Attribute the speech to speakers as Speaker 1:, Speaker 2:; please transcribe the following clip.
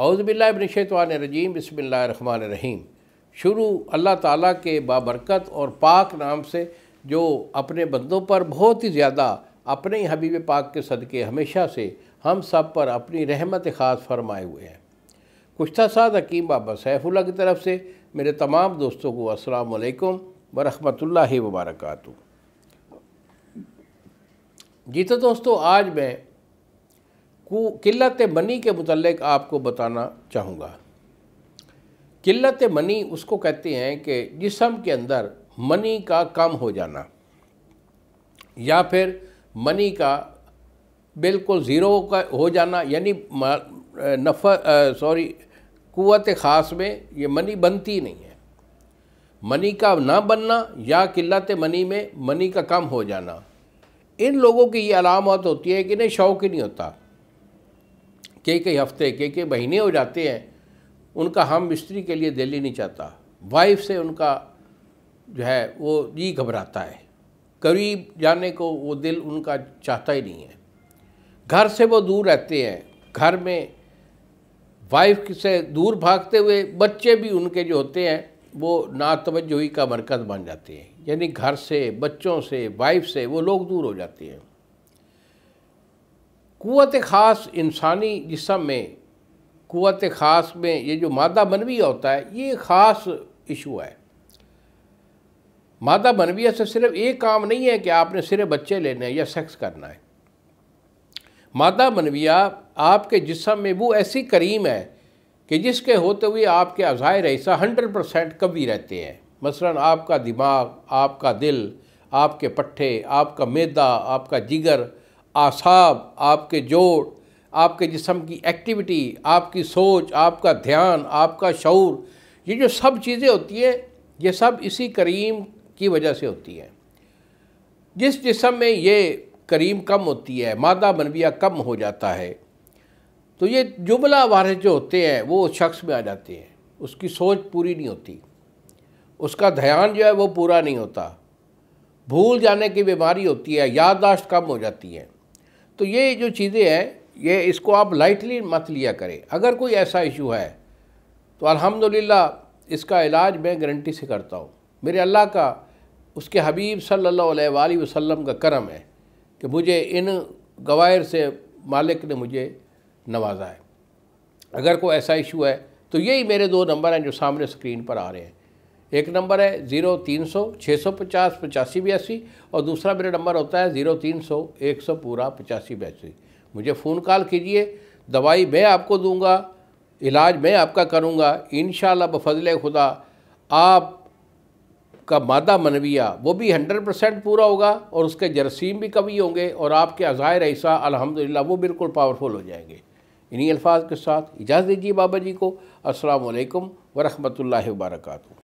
Speaker 1: औज़बिल्लाशवान रजीम बसमान रहीम शुरू अल्लाह ताला के बाबरकत और पाक नाम से जो अपने बंदों पर बहुत ही ज़्यादा अपने ही हबीब पाक के सदक़े हमेशा से हम सब पर अपनी रहमत ख़ास फरमाए हुए हैं कुश्ता साद हकीम बाबा सैफुल्ला की तरफ से मेरे तमाम दोस्तों को असलकम वालेकुम वबरकू जी तो दोस्तों आज मैं किल्लत मनी के मतलब आपको बताना चाहूँगा किल्लत मनी उसको कहते हैं कि जिसम के अंदर मनी का कम हो जाना या फिर मनी का बिल्कुल ज़ीरो का हो जाना यानी नफ़ा सॉरी कुत ख़ास में ये मनी बनती नहीं है मनी का ना बनना या किल्लत मनी में मनी का कम हो जाना इन लोगों की ये अलामत होती है कि इन्हें शौक ही नहीं होता कई कई हफ्ते कई कई महीने हो जाते हैं उनका हम मिस्त्री के लिए दिल ही नहीं चाहता वाइफ से उनका जो है वो जी घबराता है करीब जाने को वो दिल उनका चाहता ही नहीं है घर से वो दूर रहते हैं घर में वाइफ से दूर भागते हुए बच्चे भी उनके जो होते हैं वो नातवजोही का मरकज़ बन जाते हैं यानी घर से बच्चों से वाइफ से वो लोग दूर हो जाते हैं क़वत ख़ास इंसानी जिसम में क़वत ख़ास में ये जो मादा मनवी होता है ये ख़ास इशू है मादा मनविया से सिर्फ एक काम नहीं है कि आपने सिर्फ बच्चे लेने हैं या सेक्स करना है मादा मनविया आपके जिसम में वो ऐसी करीम है कि जिसके होते हुए आपके अज़ायर हिस्सा हंड्रेड परसेंट कभी रहते हैं मसलन आपका दिमाग आपका दिल आपके पट्ठे आपका मैदा आपका जिगर आसाब आपके जोड़ आपके जिसम की एक्टिविटी आपकी सोच आपका ध्यान आपका शौर ये जो सब चीज़ें होती हैं ये सब इसी करीम की वजह से होती हैं जिस जिसम में ये करीम कम होती है मादा मनविया कम हो जाता है तो ये जुमला वारे जो होते हैं वो उस शख्स में आ जाते हैं उसकी सोच पूरी नहीं होती उसका ध्यान जो है वो पूरा नहीं होता भूल जाने की बीमारी होती है याददाश्त कम हो जाती है तो ये जो चीज़ें हैं ये इसको आप लाइटली मत लिया करें अगर कोई ऐसा इशू है तो अल्हम्दुलिल्लाह इसका इलाज मैं गारंटी से करता हूँ मेरे अल्लाह का उसके हबीब सल्लल्लाहु अलैहि वसल्लम का करम है कि मुझे इन गवायर से मालिक ने मुझे नवाजा है अगर कोई ऐसा इशू है तो यही मेरे दो नंबर हैं जो सामने स्क्रीन पर आ रहे हैं एक नंबर है ज़ीरो तीन सौ छः सौ पचास पचासी बयासी और दूसरा मेरा नंबर होता है ज़ीरो तीन सौ एक सौ पूरा पचासी बयासी मुझे फ़ोन कॉल कीजिए दवाई मैं आपको दूंगा इलाज मैं आपका करूंगा इन बफजल खुदा आप का मादा मनविया वो भी हंड्रेड परसेंट पूरा होगा और उसके जरसीम भी कभी होंगे और आपके अज़ायर ऐसा अलहमदिल्ला वो बिल्कुल पावरफुल हो जाएंगे इन्हीं अल्फाज के साथ इजाज़त दीजिए बाबा जी को असलकम वरहमल वर्का